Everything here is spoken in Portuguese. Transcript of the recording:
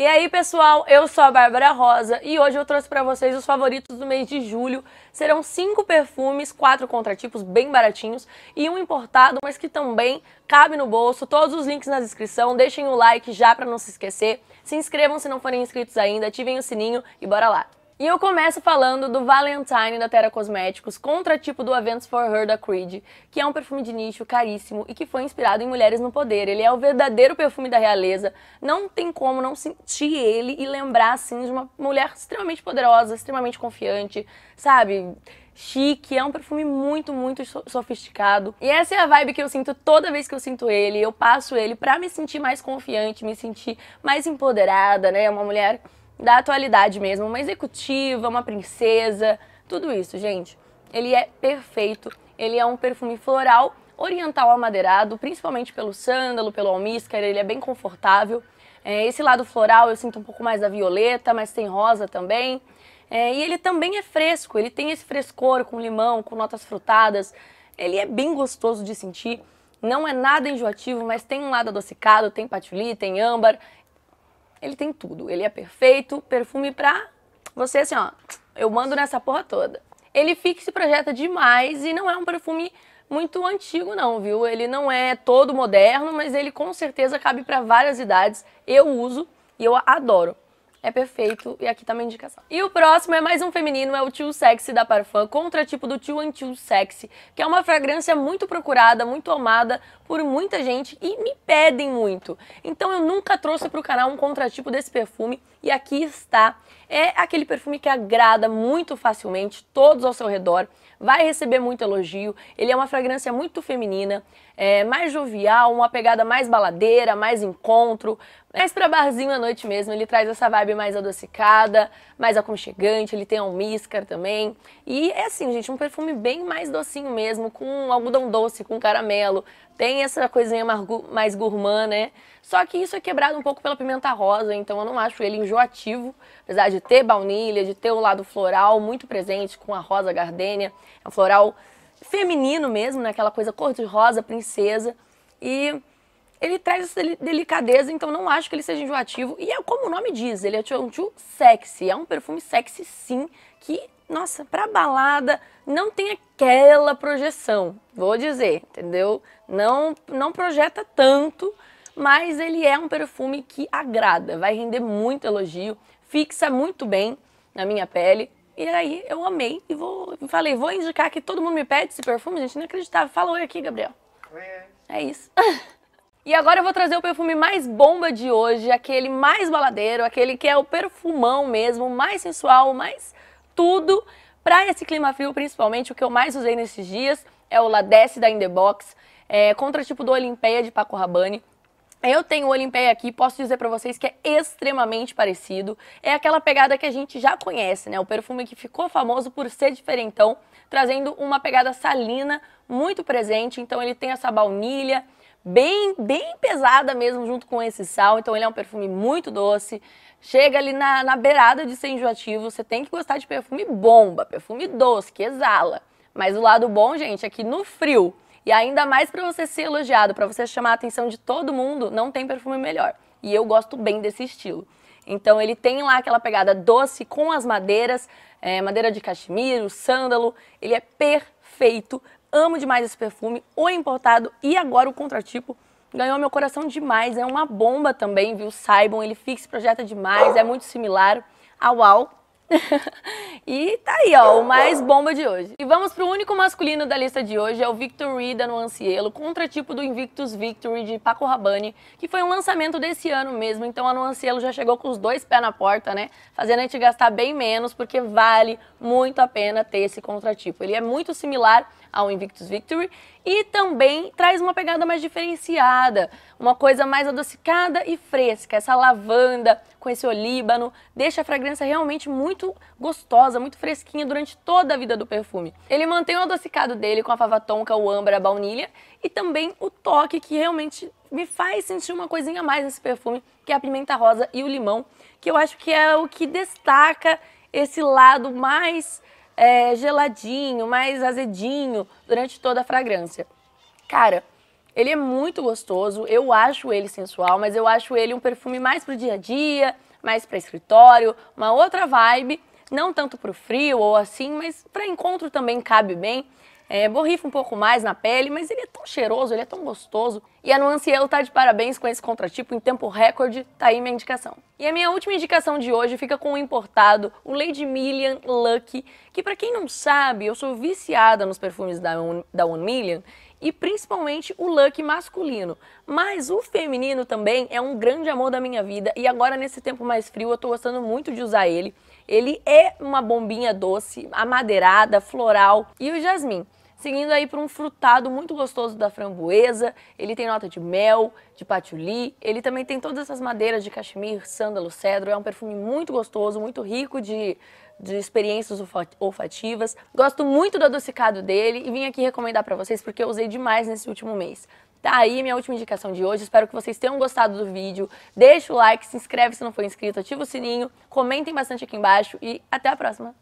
E aí, pessoal, eu sou a Bárbara Rosa e hoje eu trouxe para vocês os favoritos do mês de julho. Serão cinco perfumes, quatro contratipos bem baratinhos e um importado, mas que também cabe no bolso. Todos os links na descrição, deixem o like já para não se esquecer. Se inscrevam se não forem inscritos ainda, ativem o sininho e bora lá. E eu começo falando do Valentine da Terra Cosméticos, contratipo do Events for Her da Creed, que é um perfume de nicho caríssimo e que foi inspirado em Mulheres no Poder. Ele é o verdadeiro perfume da realeza. Não tem como não sentir ele e lembrar, assim, de uma mulher extremamente poderosa, extremamente confiante, sabe? chique, é um perfume muito, muito sofisticado. E essa é a vibe que eu sinto toda vez que eu sinto ele. Eu passo ele para me sentir mais confiante, me sentir mais empoderada, né? Uma mulher da atualidade mesmo, uma executiva, uma princesa, tudo isso, gente. Ele é perfeito, ele é um perfume floral oriental amadeirado, principalmente pelo sândalo, pelo almíscar, ele é bem confortável. É, esse lado floral eu sinto um pouco mais da violeta, mas tem rosa também. É, e ele também é fresco, ele tem esse frescor com limão, com notas frutadas. Ele é bem gostoso de sentir, não é nada enjoativo, mas tem um lado adocicado, tem patchouli, tem âmbar. Ele tem tudo. Ele é perfeito, perfume pra você, assim, ó. Eu mando nessa porra toda. Ele fica e se projeta demais e não é um perfume muito antigo, não, viu? Ele não é todo moderno, mas ele com certeza cabe para várias idades. Eu uso e eu adoro é perfeito e aqui tá minha indicação. E o próximo é mais um feminino, é o Tio Sexy da Parfum, contratipo do Tio and Sexy, que é uma fragrância muito procurada, muito amada por muita gente e me pedem muito. Então eu nunca trouxe pro canal um contratipo desse perfume e aqui está. É aquele perfume que agrada muito facilmente todos ao seu redor, vai receber muito elogio, ele é uma fragrância muito feminina, é mais jovial, uma pegada mais baladeira, mais encontro, mas pra barzinho à noite mesmo, ele traz essa vibe mais adocicada, mais aconchegante, ele tem almíscar também. E é assim, gente, um perfume bem mais docinho mesmo, com algodão doce, com caramelo. Tem essa coisinha mais gourmand, né? Só que isso é quebrado um pouco pela pimenta rosa, então eu não acho ele enjoativo, apesar de ter baunilha, de ter o lado floral muito presente com a rosa gardênia, é um floral feminino mesmo, né? Aquela coisa cor de rosa, princesa. E ele traz essa delicadeza, então não acho que ele seja enjoativo. E é como o nome diz, ele é um tio sexy, é um perfume sexy sim, que, nossa, pra balada não tem aquela projeção, vou dizer, entendeu? Não, não projeta tanto, mas ele é um perfume que agrada, vai render muito elogio, fixa muito bem na minha pele, e aí eu amei e vou falei, vou indicar que todo mundo me pede esse perfume, gente, inacreditável. Fala oi aqui, Gabriel. Oi. É isso. E agora eu vou trazer o perfume mais bomba de hoje, aquele mais baladeiro, aquele que é o perfumão mesmo, mais sensual, mais tudo para esse clima frio, principalmente o que eu mais usei nesses dias é o Ladesse da Indebox, é, contra tipo do Olimpeia de Paco Rabanne. Eu tenho o Olimpeia aqui, posso dizer para vocês que é extremamente parecido. É aquela pegada que a gente já conhece, né? O perfume que ficou famoso por ser diferentão, trazendo uma pegada salina muito presente. Então ele tem essa baunilha, bem, bem pesada mesmo, junto com esse sal. Então ele é um perfume muito doce. Chega ali na, na beirada de ser enjoativo. Você tem que gostar de perfume bomba, perfume doce, que exala. Mas o lado bom, gente, é que no frio, e ainda mais para você ser elogiado, para você chamar a atenção de todo mundo, não tem perfume melhor. E eu gosto bem desse estilo. Então ele tem lá aquela pegada doce com as madeiras, é, madeira de cachimiro, sândalo. Ele é perfeito Amo demais esse perfume, o importado e agora o contratipo. Ganhou meu coração demais, é uma bomba também, viu? Saibam, ele fixa projeta demais, é muito similar ao Al. e tá aí, ó, o mais bomba de hoje. E vamos pro único masculino da lista de hoje, é o Victory da Nuancielo, contratipo do Invictus Victory de Paco Rabanne, que foi um lançamento desse ano mesmo, então a Nuancielo já chegou com os dois pés na porta, né? Fazendo a gente gastar bem menos, porque vale muito a pena ter esse contratipo. Ele é muito similar ao Invictus Victory e também traz uma pegada mais diferenciada, uma coisa mais adocicada e fresca. Essa lavanda com esse olíbano deixa a fragrância realmente muito muito gostosa, muito fresquinha durante toda a vida do perfume. Ele mantém o adocicado dele com a fava tonka, o âmbar, a baunilha e também o toque que realmente me faz sentir uma coisinha a mais nesse perfume, que é a pimenta rosa e o limão, que eu acho que é o que destaca esse lado mais é, geladinho, mais azedinho durante toda a fragrância. Cara, ele é muito gostoso, eu acho ele sensual, mas eu acho ele um perfume mais pro dia a dia, mais para escritório, uma outra vibe, não tanto para o frio ou assim, mas para encontro também cabe bem. É, borrifa um pouco mais na pele, mas ele é tão cheiroso, ele é tão gostoso. E a Nuancielo tá de parabéns com esse contratipo em tempo recorde, tá aí minha indicação. E a minha última indicação de hoje fica com o importado, o Lady Million Lucky, que para quem não sabe, eu sou viciada nos perfumes da, da One Million e principalmente o Luck masculino. Mas o feminino também é um grande amor da minha vida e agora nesse tempo mais frio eu tô gostando muito de usar ele. Ele é uma bombinha doce, amadeirada, floral e o jasmim. Seguindo aí para um frutado muito gostoso da framboesa, ele tem nota de mel, de patchouli, ele também tem todas essas madeiras de cachemir, sândalo, cedro, é um perfume muito gostoso, muito rico de, de experiências olfativas. Gosto muito do adocicado dele e vim aqui recomendar para vocês porque eu usei demais nesse último mês. Tá aí minha última indicação de hoje. Espero que vocês tenham gostado do vídeo. Deixa o like, se inscreve se não for inscrito, ativa o sininho, comentem bastante aqui embaixo e até a próxima.